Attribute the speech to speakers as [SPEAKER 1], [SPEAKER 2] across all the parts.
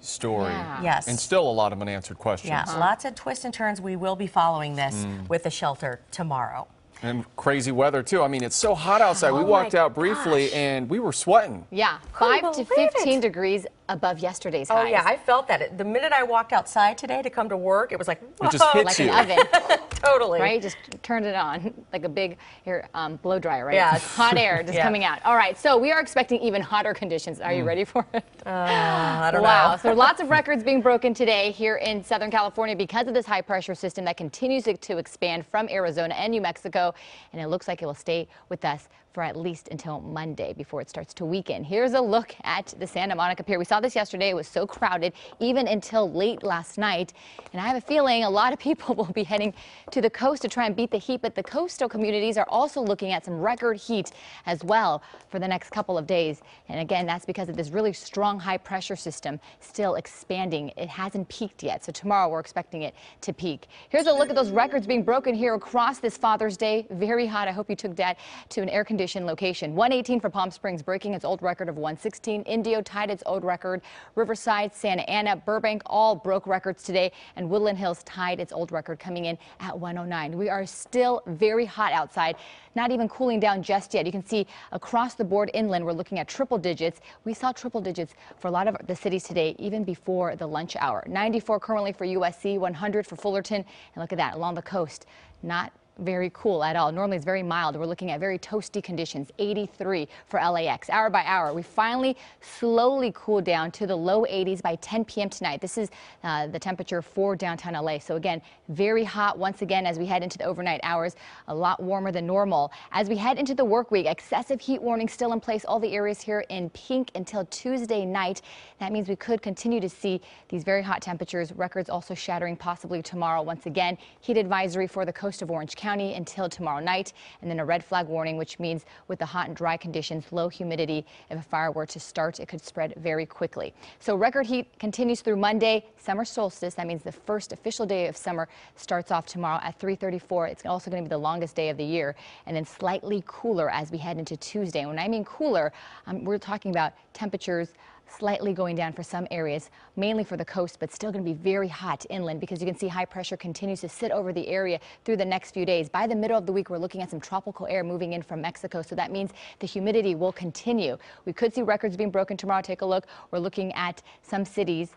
[SPEAKER 1] story. Yeah. Yes. And still a lot of unanswered questions. Yeah, uh-huh. lots of twists and turns. We will be following this mm. with the shelter tomorrow. And crazy weather too. I mean, it's so hot outside. Oh we walked out briefly gosh. and we were sweating. Yeah, five to 15 it. degrees above yesterday's oh, highs. Oh yeah, I felt that. The minute I walked outside today to come to work, it was like, whoa, it just hits like you. an oven. totally. Right, just turned it on like a big here um, blow dryer, right? Yeah. Hot air just yeah. coming out. All right, so we are expecting even hotter conditions. Are mm. you ready for it? Uh, I don't wow. know. Wow, so lots of records being broken today here in Southern California because of this high pressure system that continues to expand from Arizona and New Mexico, and it looks like it will stay with us for at least until Monday before it starts to weaken. Here's a look at the Santa Monica Pier. We saw this yesterday. It was so crowded, even until late last night. And I have a feeling a lot of people will be heading to the coast to try and beat the heat. But the coastal communities are also looking at some record heat as well for the next couple of days. And again, that's because of this really strong high pressure system still expanding. It hasn't peaked yet. So tomorrow we're expecting it to peak. Here's a look at those records being broken here across this Father's Day. Very hot. I hope you took that to an air conditioned location. 118 for Palm Springs breaking its old record of 116. Indio tied its old record record. Riverside, Santa Ana, Burbank all broke records today, and Woodland Hills tied its old record coming in at 109. We are still very hot outside, not even cooling down just yet. You can see across the board inland, we're looking at triple digits. We saw triple digits for a lot of the cities today, even before the lunch hour. 94 currently for USC, 100 for Fullerton, and look at that along the coast. Not very cool at all. Normally it's very mild. We're looking at very toasty conditions, 83 for LAX, hour by hour. We finally slowly cool down to the low 80s by 10 p.m. tonight. This is uh, the temperature for downtown LA. So again, very hot once again as we head into the overnight hours, a lot warmer than normal. As we head into the work week, excessive heat warning still in place. All the areas here in pink until Tuesday night. That means we could continue to see these very hot temperatures, records also shattering possibly tomorrow once again. Heat advisory for the coast of Orange County. County until tomorrow night, and then a red flag warning, which means with the hot and dry conditions, low humidity, if a fire were to start, it could spread very quickly. So record heat continues through Monday, summer solstice. That means the first official day of summer starts off tomorrow at 334. It's also going to be the longest day of the year, and then slightly cooler as we head into Tuesday. And when I mean cooler, um, we're talking about temperatures slightly going down for some areas, mainly for the coast, but still going to be very hot inland because you can see high pressure continues to sit over the area through the next few days. By the middle of the week, we're looking at some tropical air moving in from Mexico, so that means the humidity will continue. We could see records being broken tomorrow. Take a look. We're looking at some cities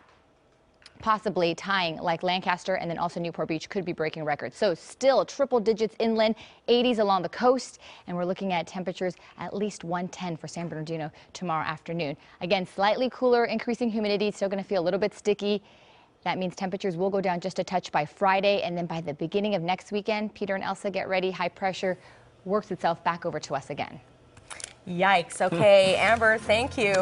[SPEAKER 1] possibly tying like Lancaster and then also Newport Beach could be breaking records. So still triple digits inland, 80s along the coast, and we're looking at temperatures at least 110 for San Bernardino tomorrow afternoon. Again, slightly cooler, increasing humidity, still going to feel a little bit sticky. That means temperatures will go down just a touch by Friday, and then by the beginning of next weekend, Peter and Elsa get ready. High pressure works itself back over to us again. Yikes. Okay, Amber, thank you.